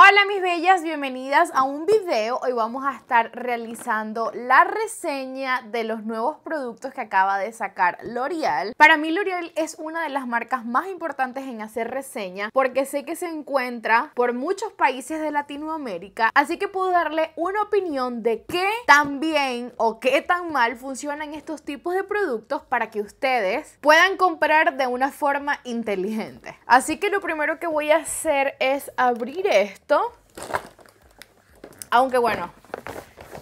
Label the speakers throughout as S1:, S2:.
S1: Hola mis bellas, bienvenidas a un video. Hoy vamos a estar realizando la reseña de los nuevos productos que acaba de sacar L'Oreal. Para mí L'Oreal es una de las marcas más importantes en hacer reseña porque sé que se encuentra por muchos países de Latinoamérica, así que puedo darle una opinión de qué tan bien o qué tan mal funcionan estos tipos de productos para que ustedes puedan comprar de una forma inteligente. Así que lo primero que voy a hacer es abrir esto aunque bueno,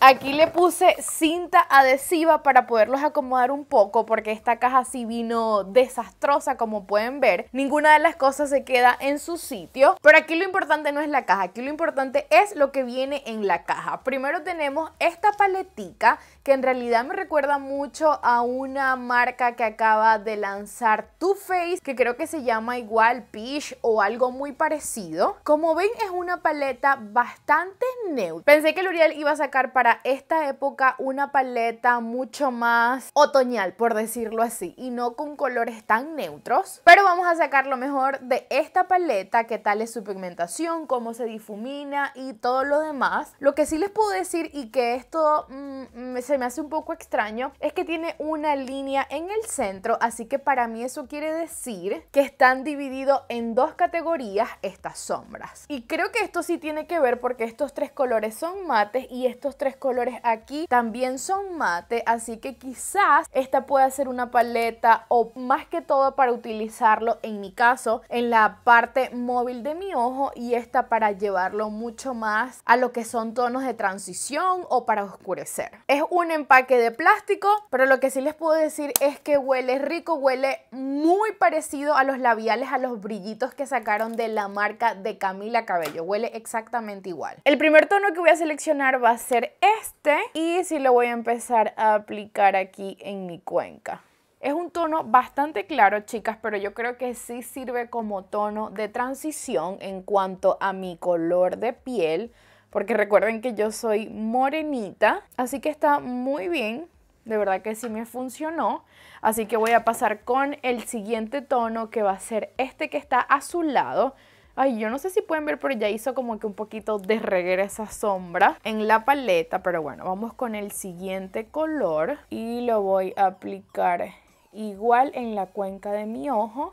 S1: Aquí le puse cinta adhesiva para poderlos acomodar un poco porque esta caja sí vino desastrosa como pueden ver. Ninguna de las cosas se queda en su sitio. Pero aquí lo importante no es la caja, aquí lo importante es lo que viene en la caja. Primero tenemos esta paletica que en realidad me recuerda mucho a una marca que acaba de lanzar Too Faced que creo que se llama igual Peach o algo muy parecido. Como ven es una paleta bastante neutra. Pensé que L'Oreal iba a sacar para esta época una paleta mucho más otoñal, por decirlo así, y no con colores tan neutros. Pero vamos a sacar lo mejor de esta paleta, qué tal es su pigmentación, cómo se difumina y todo lo demás. Lo que sí les puedo decir y que esto mm, mm, se me hace un poco extraño es que tiene una línea en el centro, así que para mí eso quiere decir que están divididos en dos categorías estas sombras. Y creo que esto sí tiene que ver porque estos tres colores son mates y estos tres colores aquí también son mate, así que quizás esta pueda ser una paleta o más que todo para utilizarlo en mi caso en la parte móvil de mi ojo y esta para llevarlo mucho más a lo que son tonos de transición o para oscurecer. Es un empaque de plástico, pero lo que sí les puedo decir es que huele rico, huele muy parecido a los labiales, a los brillitos que sacaron de la marca de Camila Cabello. Huele exactamente igual. El primer tono que voy a seleccionar va a ser este y si lo voy a empezar a aplicar aquí en mi cuenca. Es un tono bastante claro, chicas, pero yo creo que sí sirve como tono de transición en cuanto a mi color de piel, porque recuerden que yo soy morenita, así que está muy bien. De verdad que sí me funcionó. Así que voy a pasar con el siguiente tono que va a ser este que está azulado. Ay, yo no sé si pueden ver, pero ya hizo como que un poquito de regresa sombra en la paleta. Pero bueno, vamos con el siguiente color y lo voy a aplicar igual en la cuenca de mi ojo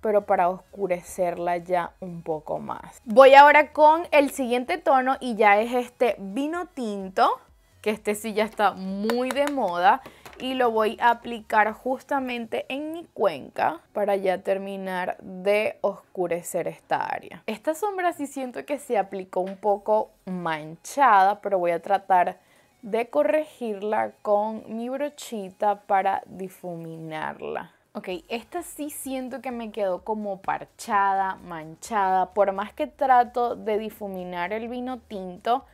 S1: pero para oscurecerla ya un poco más. Voy ahora con el siguiente tono y ya es este vino tinto, que este sí ya está muy de moda y lo voy a aplicar justamente en mi cuenca para ya terminar de oscurecer esta área. Esta sombra sí siento que se aplicó un poco manchada, pero voy a tratar de corregirla con mi brochita para difuminarla. Ok, esta sí siento que me quedó como parchada, manchada. Por más que trato de difuminar el vino tinto,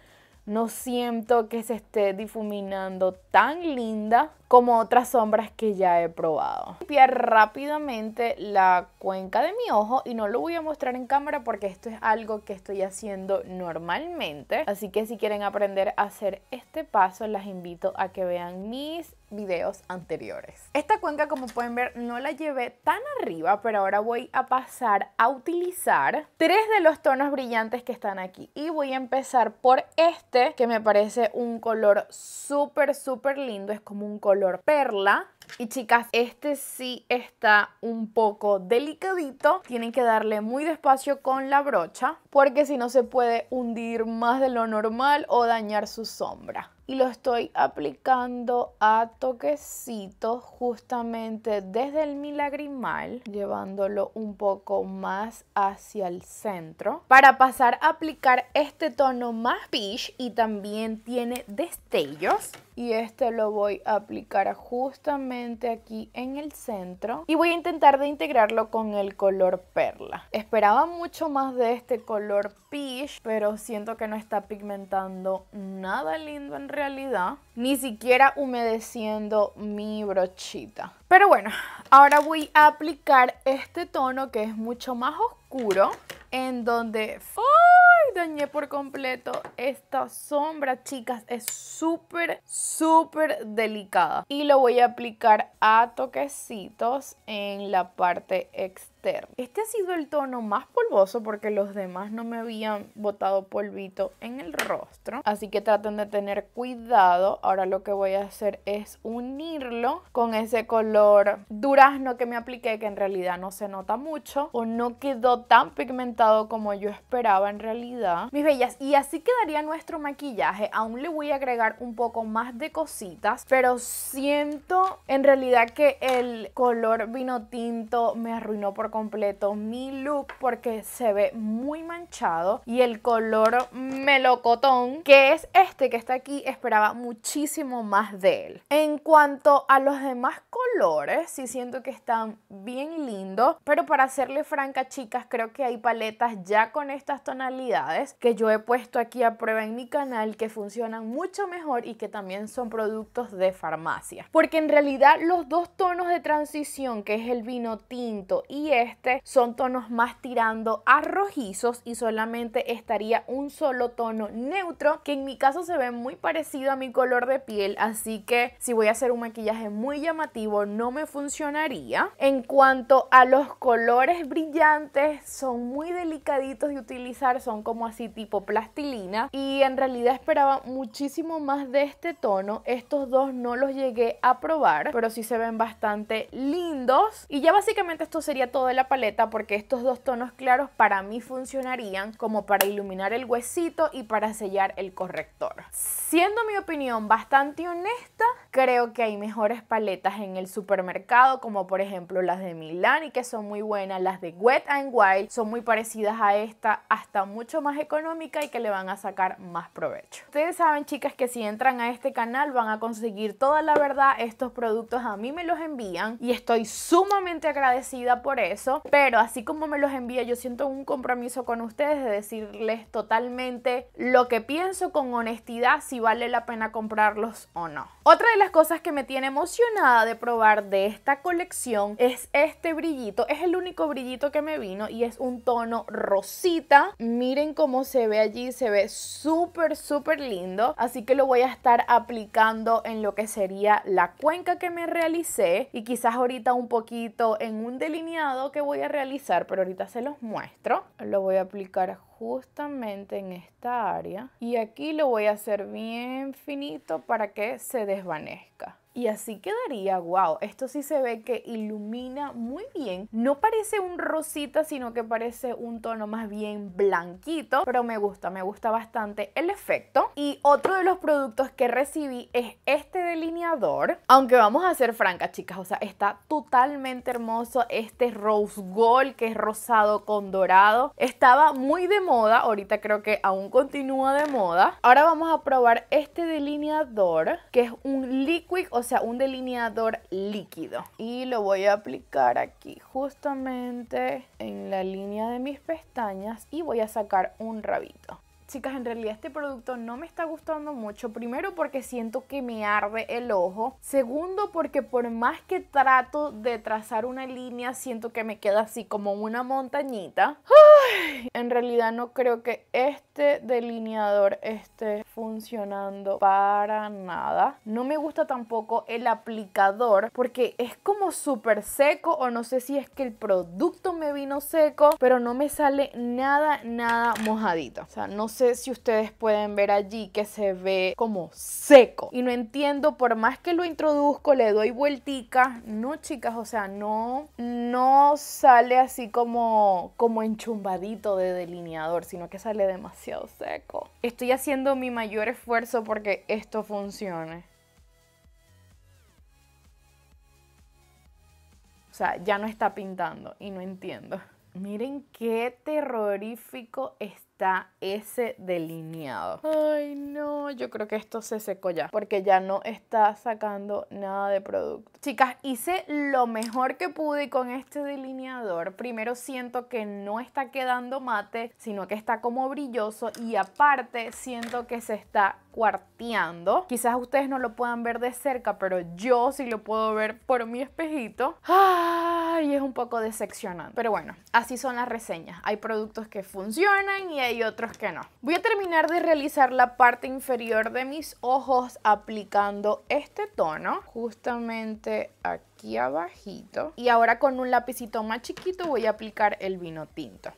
S1: no siento que se esté difuminando tan linda como otras sombras que ya he probado. Limpiar rápidamente la cuenca de mi ojo y no lo voy a mostrar en cámara porque esto es algo que estoy haciendo normalmente. Así que si quieren aprender a hacer este paso, las invito a que vean mis videos anteriores. Esta cuenca como pueden ver no la llevé tan arriba pero ahora voy a pasar a utilizar tres de los tonos brillantes que están aquí y voy a empezar por este que me parece un color súper súper lindo es como un color perla y chicas, este sí está un poco delicadito. Tienen que darle muy despacio con la brocha porque si no se puede hundir más de lo normal o dañar su sombra. Y lo estoy aplicando a toquecitos justamente desde el milagrimal, llevándolo un poco más hacia el centro. Para pasar a aplicar este tono más peach y también tiene destellos, y este lo voy a aplicar justamente aquí en el centro y voy a intentar de integrarlo con el color perla. Esperaba mucho más de este color peach, pero siento que no está pigmentando nada lindo en realidad, ni siquiera humedeciendo mi brochita. Pero bueno, ahora voy a aplicar este tono que es mucho más oscuro, en donde dañé por completo esta sombra, chicas. Es súper, súper delicada. Y lo voy a aplicar a toquecitos en la parte exterior este ha sido el tono más polvoso porque los demás no me habían botado polvito en el rostro. Así que traten de tener cuidado. Ahora lo que voy a hacer es unirlo con ese color durazno que me apliqué que en realidad no se nota mucho o no quedó tan pigmentado como yo esperaba en realidad. Mis bellas, y así quedaría nuestro maquillaje. Aún le voy a agregar un poco más de cositas, pero siento en realidad que el color vino tinto me arruinó por completo mi look porque se ve muy manchado y el color melocotón que es este que está aquí esperaba muchísimo más de él. En cuanto a los demás colores, sí siento que están bien lindos, pero para serle franca chicas creo que hay paletas ya con estas tonalidades que yo he puesto aquí a prueba en mi canal que funcionan mucho mejor y que también son productos de farmacia. Porque en realidad los dos tonos de transición que es el vino tinto y el este son tonos más tirando a rojizos y solamente estaría un solo tono neutro que en mi caso se ve muy parecido a mi color de piel así que si voy a hacer un maquillaje muy llamativo no me funcionaría. En cuanto a los colores brillantes son muy delicaditos de utilizar son como así tipo plastilina y en realidad esperaba muchísimo más de este tono. Estos dos no los llegué a probar pero sí se ven bastante lindos y ya básicamente esto sería todo de la paleta porque estos dos tonos claros para mí funcionarían como para iluminar el huesito y para sellar el corrector. Siendo mi opinión bastante honesta, creo que hay mejores paletas en el supermercado como por ejemplo las de Milani que son muy buenas, las de Wet and Wild son muy parecidas a esta, hasta mucho más económica y que le van a sacar más provecho. Ustedes saben chicas que si entran a este canal van a conseguir toda la verdad, estos productos a mí me los envían y estoy sumamente agradecida por eso pero así como me los envía, yo siento un compromiso con ustedes de decirles totalmente lo que pienso con honestidad, si vale la pena comprarlos o no. Otra de las cosas que me tiene emocionada de probar de esta colección es este brillito. Es el único brillito que me vino y es un tono rosita. Miren cómo se ve allí, se ve súper, súper lindo. Así que lo voy a estar aplicando en lo que sería la cuenca que me realicé y quizás ahorita un poquito en un delineado que voy a realizar, pero ahorita se los muestro. Lo voy a aplicar justamente en esta área y aquí lo voy a hacer bien finito para que se desvanezca. Y así quedaría, wow, esto sí se ve que ilumina muy bien. No parece un rosita, sino que parece un tono más bien blanquito, pero me gusta, me gusta bastante el efecto. Y otro de los productos que recibí es este delineador, aunque vamos a ser francas, chicas, o sea, está totalmente hermoso este rose gold que es rosado con dorado. Estaba muy de moda, ahorita creo que aún continúa de moda. Ahora vamos a probar este delineador, que es un liquid, o sea, un delineador líquido. Y lo voy a aplicar aquí justamente en la línea de mis pestañas y voy a sacar un rabito chicas, en realidad este producto no me está gustando mucho. Primero porque siento que me arde el ojo. Segundo porque por más que trato de trazar una línea, siento que me queda así como una montañita. En realidad no creo que este delineador esté funcionando para nada. No me gusta tampoco el aplicador porque es como súper seco o no sé si es que el producto me vino seco, pero no me sale nada, nada mojadito. O sea, no sé si ustedes pueden ver allí que se ve como seco. Y no entiendo, por más que lo introduzco, le doy vueltica. No, chicas, o sea, no, no sale así como, como enchumbadito de delineador, sino que sale demasiado seco. Estoy haciendo mi mayor esfuerzo porque esto funcione. O sea, ya no está pintando y no entiendo. Miren qué terrorífico está está ese delineado. Ay, no, yo creo que esto se secó ya, porque ya no está sacando nada de producto. Chicas, hice lo mejor que pude con este delineador. Primero siento que no está quedando mate, sino que está como brilloso y aparte siento que se está cuarteando. Quizás ustedes no lo puedan ver de cerca, pero yo sí lo puedo ver por mi espejito. Ay, es un poco decepcionante. Pero bueno, así son las reseñas. Hay productos que funcionan y y otros que no. Voy a terminar de realizar la parte inferior de mis ojos aplicando este tono justamente aquí abajito. Y ahora con un lapicito más chiquito voy a aplicar el vino tinto.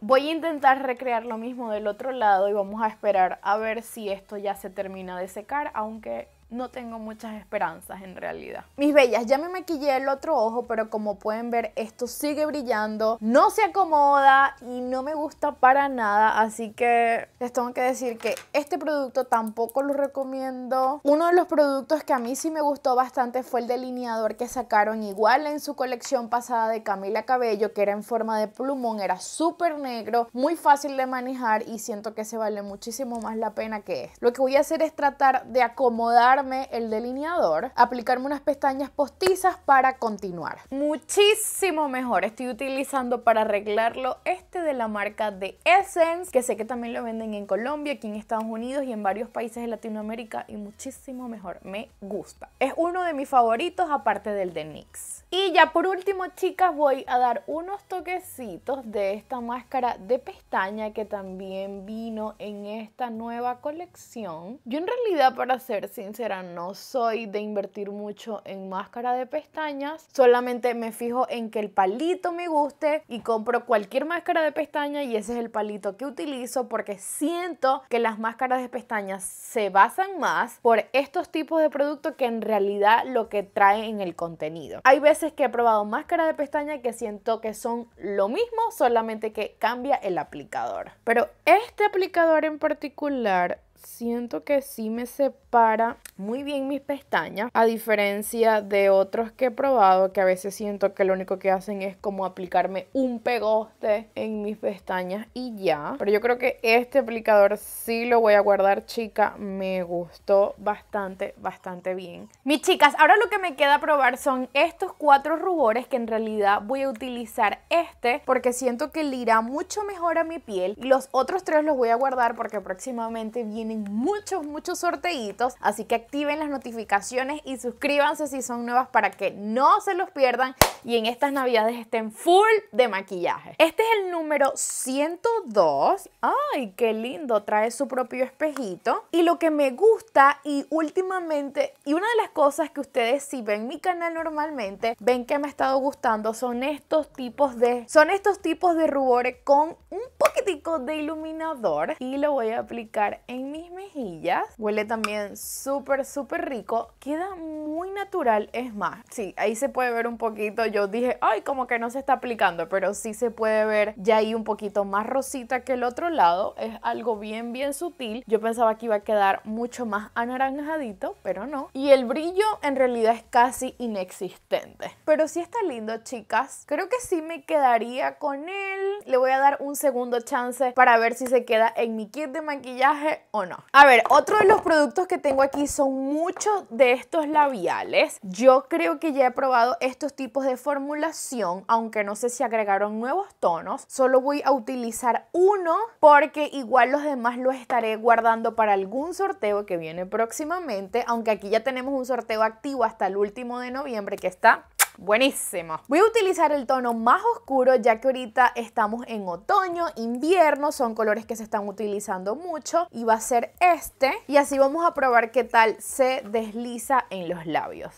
S1: Voy a intentar recrear lo mismo del otro lado y vamos a esperar a ver si esto ya se termina de secar, aunque no tengo muchas esperanzas en realidad. Mis bellas, ya me maquillé el otro ojo, pero como pueden ver, esto sigue brillando, no se acomoda y no me gusta para nada, así que les tengo que decir que este producto tampoco lo recomiendo. Uno de los productos que a mí sí me gustó bastante fue el delineador que sacaron igual en su colección pasada de Camila Cabello, que era en forma de plumón, era súper negro, muy fácil de manejar y siento que se vale muchísimo más la pena que es. Este. Lo que voy a hacer es tratar de acomodar el delineador, aplicarme unas pestañas postizas para continuar. Muchísimo mejor. Estoy utilizando para arreglarlo este de la marca de Essence, que sé que también lo venden en Colombia, aquí en Estados Unidos y en varios países de Latinoamérica y muchísimo mejor. Me gusta. Es uno de mis favoritos aparte del de NYX. Y ya por último, chicas, voy a dar unos toquecitos de esta máscara de pestaña que también vino en esta nueva colección. Yo en realidad, para ser sincera, no soy de invertir mucho en máscara de pestañas. Solamente me fijo en que el palito me guste y compro cualquier máscara de pestaña y ese es el palito que utilizo porque siento que las máscaras de pestañas se basan más por estos tipos de productos que en realidad lo que trae en el contenido. Hay veces que he probado máscara de pestaña que siento que son lo mismo, solamente que cambia el aplicador. Pero este aplicador en particular siento que sí me separa muy bien mis pestañas, a diferencia de otros que he probado que a veces siento que lo único que hacen es como aplicarme un pegoste en mis pestañas y ya. Pero yo creo que este aplicador sí lo voy a guardar, chica, me gustó bastante, bastante bien. Mis chicas, ahora lo que me queda probar son estos cuatro rubores que en realidad voy a utilizar este porque siento que le irá mucho mejor a mi piel y los otros tres los voy a guardar porque próximamente vienen muchos, muchos sorteitos, así que activen las notificaciones y suscríbanse si son nuevas para que no se los pierdan y en estas navidades estén full de maquillaje. Este es el número 102. ¡Ay, qué lindo! Trae su propio espejito. Y lo que me gusta y últimamente, y una de las cosas que ustedes si ven mi canal normalmente, ven que me ha estado gustando son estos tipos de, son estos tipos de rubores con un poquitico de iluminador y lo voy a aplicar en mi mis mejillas. Huele también súper, súper rico. Queda muy natural, es más. Sí, ahí se puede ver un poquito. Yo dije, ay, como que no se está aplicando, pero sí se puede ver ya ahí un poquito más rosita que el otro lado. Es algo bien, bien sutil. Yo pensaba que iba a quedar mucho más anaranjadito, pero no. Y el brillo en realidad es casi inexistente. Pero sí está lindo, chicas. Creo que sí me quedaría con él. Le voy a dar un segundo chance para ver si se queda en mi kit de maquillaje o a ver, otro de los productos que tengo aquí son muchos de estos labiales. Yo creo que ya he probado estos tipos de formulación, aunque no sé si agregaron nuevos tonos. Solo voy a utilizar uno porque igual los demás los estaré guardando para algún sorteo que viene próximamente, aunque aquí ya tenemos un sorteo activo hasta el último de noviembre que está buenísimo. Voy a utilizar el tono más oscuro ya que ahorita estamos en otoño, invierno, son colores que se están utilizando mucho y va a ser este. Y así vamos a probar qué tal se desliza en los labios.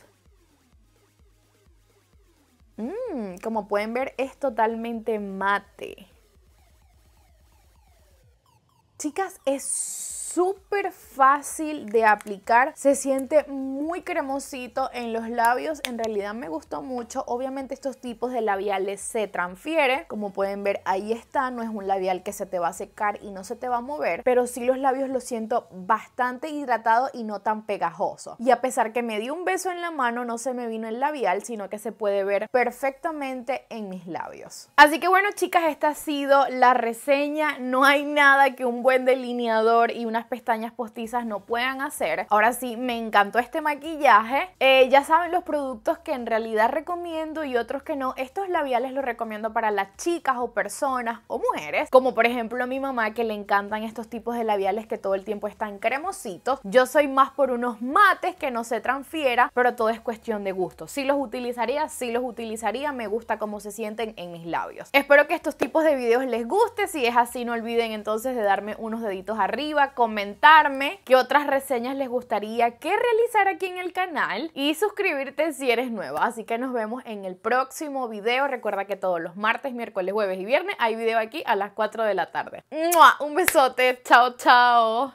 S1: Mm, como pueden ver es totalmente mate. Chicas, es súper fácil de aplicar, se siente muy cremosito en los labios, en realidad me gustó mucho, obviamente estos tipos de labiales se transfiere, como pueden ver ahí está, no es un labial que se te va a secar y no se te va a mover, pero sí los labios los siento bastante hidratado y no tan pegajoso. Y a pesar que me di un beso en la mano, no se me vino el labial, sino que se puede ver perfectamente en mis labios. Así que bueno chicas, esta ha sido la reseña, no hay nada que un buen delineador y unas pestañas postizas no puedan hacer. Ahora sí, me encantó este maquillaje. Eh, ya saben los productos que en realidad recomiendo y otros que no. Estos labiales los recomiendo para las chicas o personas o mujeres, como por ejemplo a mi mamá que le encantan estos tipos de labiales que todo el tiempo están cremositos. Yo soy más por unos mates que no se transfiera, pero todo es cuestión de gusto. Si los utilizaría, si los utilizaría, me gusta cómo se sienten en mis labios. Espero que estos tipos de videos les guste, si es así no olviden entonces de darme unos deditos arriba, comentarme qué otras reseñas les gustaría que realizar aquí en el canal y suscribirte si eres nueva. Así que nos vemos en el próximo video. Recuerda que todos los martes, miércoles, jueves y viernes hay video aquí a las 4 de la tarde. Un besote. Chao, chao.